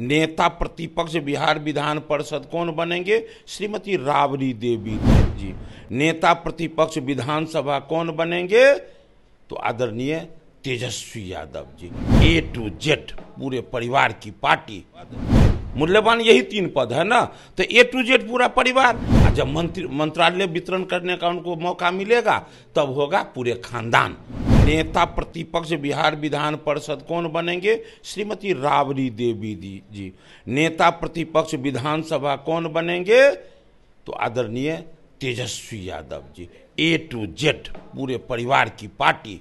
नेता प्रतिपक्ष बिहार विधान परिषद कौन बनेंगे श्रीमती राबड़ी देवी जी नेता प्रतिपक्ष विधानसभा कौन बनेंगे तो आदरणीय Tejashwi Yadav ji A to Z पूरे परिवार की पार्टी मूल्यवान यही तीन पद है ना तो ए टू जेड पूरा परिवार जब मंत्री मंत्रालय वितरण करने का उनको मौका मिलेगा तब होगा पूरे खानदान नेता प्रतिपक्ष बिहार विधान परिषद कौन बनेंगे श्रीमती राबड़ी देवी जी नेता प्रतिपक्ष विधानसभा कौन बनेंगे तो आदरणीय Tejashwi Yadav ji A to Z पूरे परिवार की पार्टी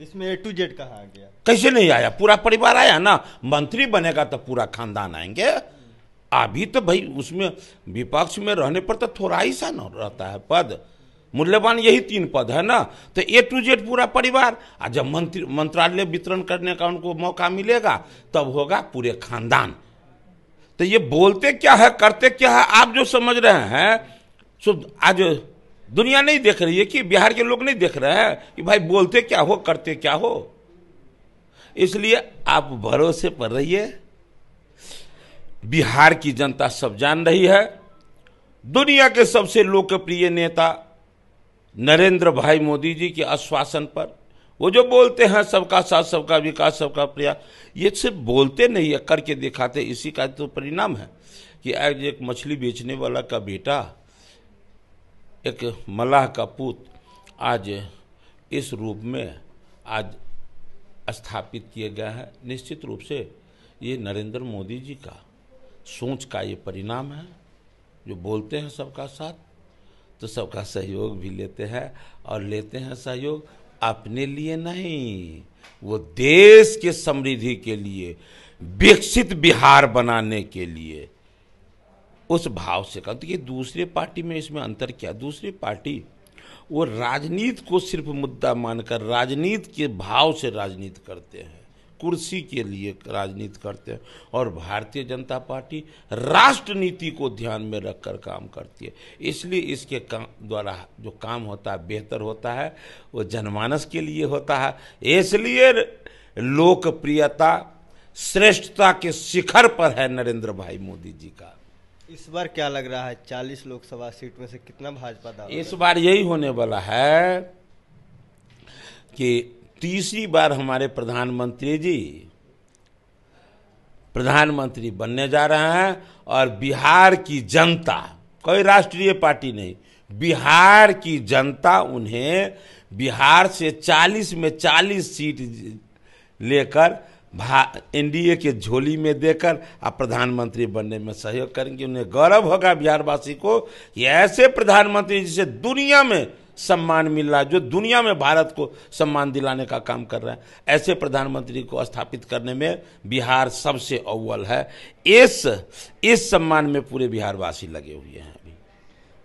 इसमें ए टू जेड कहा गया कैसे नहीं आया पूरा परिवार आया ना मंत्री बनेगा तो पूरा खानदान आएंगे अभी तो भाई उसमें विपक्ष में रहने पर तो थोड़ा ही सा ना रहता है पद मूल्यवान यही तीन पद है ना तो ए टू जेड पूरा परिवार और जब मंत्री मंत्रालय वितरण करने का उनको मौका मिलेगा तब होगा पूरे खानदान तो ये बोलते क्या है करते क्या है आप जो समझ रहे हैं सो आज दुनिया नहीं देख रही है कि बिहार के लोग नहीं देख रहे हैं कि भाई बोलते क्या हो करते क्या हो इसलिए आप भरोसे पर रहिए बिहार की जनता सब जान रही है दुनिया के सबसे लोकप्रिय नेता नरेंद्र भाई मोदी जी के आश्वासन पर वो जो बोलते हैं सबका साथ सबका विकास सबका प्रयास ये सिर्फ बोलते नहीं है करके दिखाते इसी का तो परिणाम है कि आज एक मछली बेचने वाला का बेटा एक मलाह का पुत आज इस रूप में आज स्थापित किए गए हैं निश्चित रूप से ये नरेंद्र मोदी जी का सोच का ये परिणाम है जो बोलते हैं सबका साथ तो सबका सहयोग भी लेते हैं और लेते हैं सहयोग अपने लिए नहीं वो देश के समृद्धि के लिए विकसित बिहार बनाने के लिए उस भाव से कहते तो कि दूसरे पार्टी में इसमें अंतर क्या दूसरी पार्टी वो राजनीति को सिर्फ मुद्दा मानकर राजनीति के भाव से राजनीति करते हैं कुर्सी के लिए राजनीति करते हैं और भारतीय जनता पार्टी राष्ट्र नीति को ध्यान में रखकर काम करती है इसलिए इसके काम द्वारा जो काम होता है बेहतर होता है वो जनमानस के लिए होता है इसलिए लोकप्रियता श्रेष्ठता के शिखर पर है नरेंद्र भाई मोदी जी का इस बार क्या लग रहा है चालीस लोकसभा सीट में से कितना भाजपा इस बार यही होने वाला है कि तीसरी बार हमारे प्रधानमंत्री जी प्रधानमंत्री बनने जा रहे हैं और बिहार की जनता कोई राष्ट्रीय पार्टी नहीं बिहार की जनता उन्हें बिहार से 40 में 40 सीट लेकर एनडीए के झोली में देकर आप प्रधानमंत्री बनने में सहयोग करेंगे उन्हें गौरव होगा बिहारवासी को कि ऐसे प्रधानमंत्री जिसे दुनिया में सम्मान मिल रहा है जो दुनिया में भारत को सम्मान दिलाने का काम कर रहा है ऐसे प्रधानमंत्री को स्थापित करने में बिहार सबसे अव्वल है इस इस सम्मान में पूरे बिहारवासी लगे हुए हैं अभी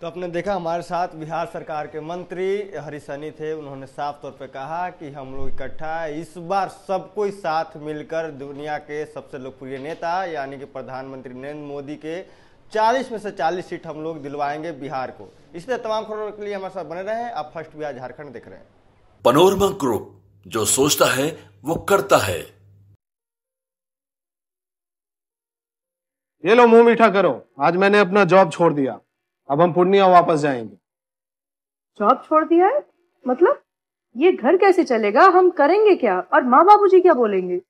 तो आपने देखा हमारे साथ बिहार सरकार के मंत्री हरी सनी थे उन्होंने साफ तौर पे कहा कि हम लोग इकट्ठा इस बार सबको साथ मिलकर दुनिया के सबसे लोकप्रिय नेता यानी कि प्रधानमंत्री नरेंद्र मोदी के 40 में से 40 सीट हम लोग दिलवाएंगे बिहार को इसलिए तमाम खबरों के लिए हमारे साथ बने रहे आप फर्स्ट बिहार झारखंड देख रहे हैं पनोरमा ग्रुप जो सोचता है वो करता है ये लो मुंह मीठा करो आज मैंने अपना जॉब छोड़ दिया अब हम पूर्णिया वापस जाएंगे जॉब छोड़ दिया है मतलब ये घर कैसे चलेगा हम करेंगे क्या और माँ बाबू जी क्या बोलेंगे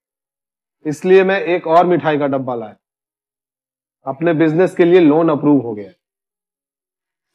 इसलिए मैं एक और मिठाई का डब्बा लाया अपने बिजनेस के लिए लोन अप्रूव हो गया है